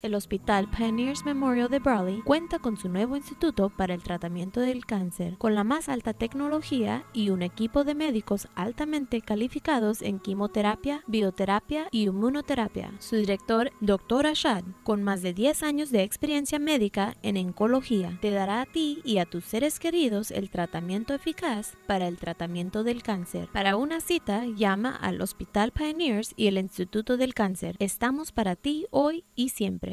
El Hospital Pioneers Memorial de Brawley cuenta con su nuevo instituto para el tratamiento del cáncer, con la más alta tecnología y un equipo de médicos altamente calificados en quimioterapia, bioterapia y inmunoterapia. Su director, Dr. Ashad, con más de 10 años de experiencia médica en oncología, te dará a ti y a tus seres queridos el tratamiento eficaz para el tratamiento del cáncer. Para una cita, llama al Hospital Pioneers y el Instituto del Cáncer. Estamos para ti hoy y siempre.